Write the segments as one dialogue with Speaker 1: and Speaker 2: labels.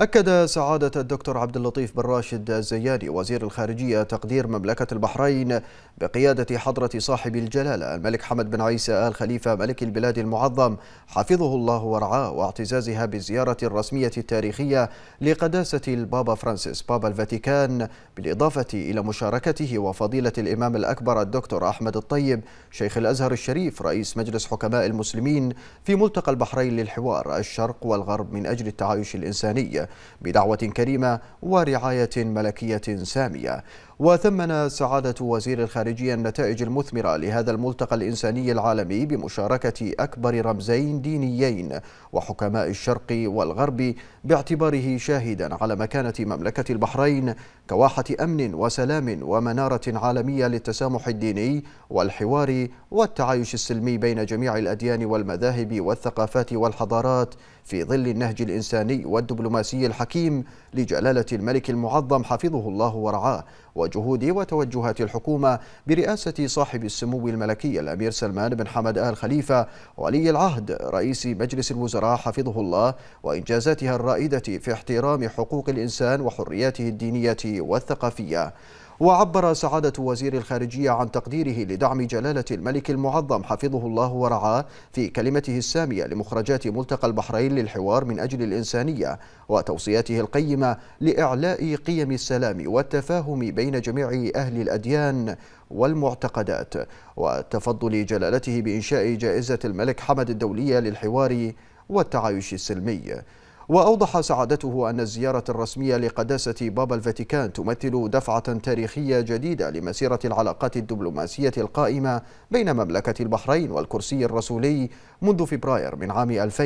Speaker 1: أكد سعادة الدكتور عبد اللطيف بن راشد الزياني وزير الخارجية تقدير مملكة البحرين بقيادة حضرة صاحب الجلالة الملك حمد بن عيسى آل خليفة ملك البلاد المعظم حفظه الله ورعاه واعتزازها بالزيارة الرسمية التاريخية لقداسة البابا فرانسيس بابا الفاتيكان بالإضافة إلى مشاركته وفضيلة الإمام الأكبر الدكتور أحمد الطيب شيخ الأزهر الشريف رئيس مجلس حكماء المسلمين في ملتقى البحرين للحوار الشرق والغرب من أجل التعايش الإنساني بدعوة كريمة ورعاية ملكية سامية وثمن سعادة وزير الخارجية النتائج المثمرة لهذا الملتقى الإنساني العالمي بمشاركة أكبر رمزين دينيين وحكماء الشرق والغرب باعتباره شاهدا على مكانة مملكة البحرين كواحة أمن وسلام ومنارة عالمية للتسامح الديني والحوار والتعايش السلمي بين جميع الأديان والمذاهب والثقافات والحضارات في ظل النهج الإنساني والدبلوماسي الحكيم لجلالة الملك المعظم حفظه الله ورعاه وجهود وتوجهات الحكومة برئاسة صاحب السمو الملكي الأمير سلمان بن حمد آل خليفة ولي العهد رئيس مجلس الوزراء حفظه الله وإنجازاتها الرائدة في احترام حقوق الإنسان وحرياته الدينية والثقافية وعبر سعادة وزير الخارجية عن تقديره لدعم جلالة الملك المعظم حفظه الله ورعاه في كلمته السامية لمخرجات ملتقى البحرين للحوار من أجل الإنسانية وتوصياته القيمة القادمة لإعلاء قيم السلام والتفاهم بين جميع أهل الأديان والمعتقدات وتفضل جلالته بإنشاء جائزة الملك حمد الدولية للحوار والتعايش السلمي وأوضح سعادته أن الزيارة الرسمية لقداسة بابا الفاتيكان تمثل دفعة تاريخية جديدة لمسيرة العلاقات الدبلوماسية القائمة بين مملكة البحرين والكرسي الرسولي منذ فبراير من عام 2000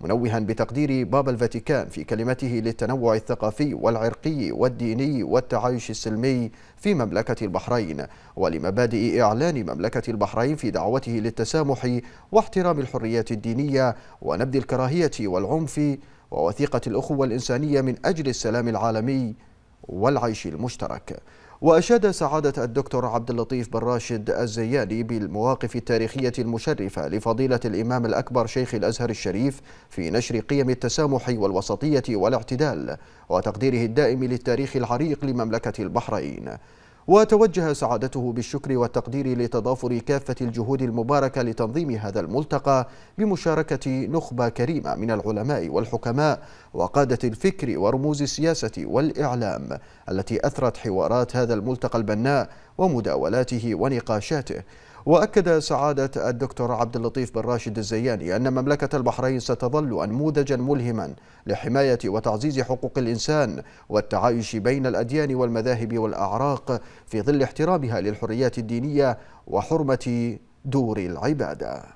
Speaker 1: منوها بتقدير باب الفاتيكان في كلمته للتنوع الثقافي والعرقي والديني والتعايش السلمي في مملكة البحرين ولمبادئ إعلان مملكة البحرين في دعوته للتسامح واحترام الحريات الدينية ونبذ الكراهية والعنف ووثيقة الأخوة الإنسانية من أجل السلام العالمي والعيش المشترك وأشاد سعادة الدكتور عبد اللطيف بن راشد الزياني بالمواقف التاريخية المشرفة لفضيلة الإمام الأكبر شيخ الأزهر الشريف في نشر قيم التسامح والوسطية والاعتدال وتقديره الدائم للتاريخ العريق لمملكة البحرين وتوجه سعادته بالشكر والتقدير لتضافر كافة الجهود المباركة لتنظيم هذا الملتقى بمشاركة نخبة كريمة من العلماء والحكماء وقادة الفكر ورموز السياسة والإعلام التي أثرت حوارات هذا الملتقى البناء ومداولاته ونقاشاته وأكد سعادة الدكتور عبد اللطيف بن راشد الزياني أن مملكة البحرين ستظل أنموذجا ملهما لحماية وتعزيز حقوق الإنسان والتعايش بين الأديان والمذاهب والأعراق في ظل احترامها للحريات الدينية وحرمة دور العباده